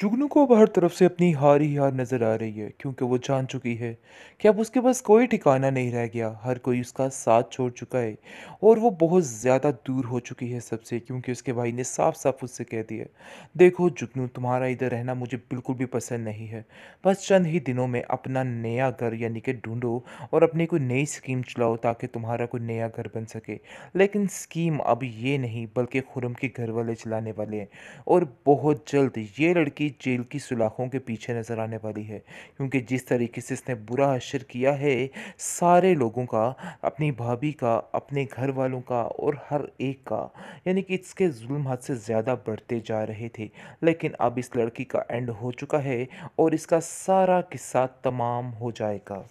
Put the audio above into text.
जुगनू को अब हर तरफ से अपनी हार ही हार नज़र आ रही है क्योंकि वो जान चुकी है कि अब उसके पास कोई ठिकाना नहीं रह गया हर कोई उसका साथ छोड़ चुका है और वो बहुत ज़्यादा दूर हो चुकी है सबसे क्योंकि उसके भाई ने साफ साफ उससे कह दिया देखो जुगनू तुम्हारा इधर रहना मुझे बिल्कुल भी पसंद नहीं है बस चंद ही दिनों में अपना नया घर यानी कि ढूँढो और अपनी कोई नई स्कीम चलाओ ताकि तुम्हारा कोई नया घर बन सके लेकिन स्कीम अब ये नहीं बल्कि खुरम के घर वाले चलाने वाले हैं और बहुत जल्द ये लड़की भी जेल की सुलाखों के पीछे नज़र आने वाली है क्योंकि जिस तरीके से इसने बुरा अशर किया है सारे लोगों का अपनी भाभी का अपने घर वालों का और हर एक का यानी कि इसके जुल्म हद से ज़्यादा बढ़ते जा रहे थे लेकिन अब इस लड़की का एंड हो चुका है और इसका सारा किस्सा तमाम हो जाएगा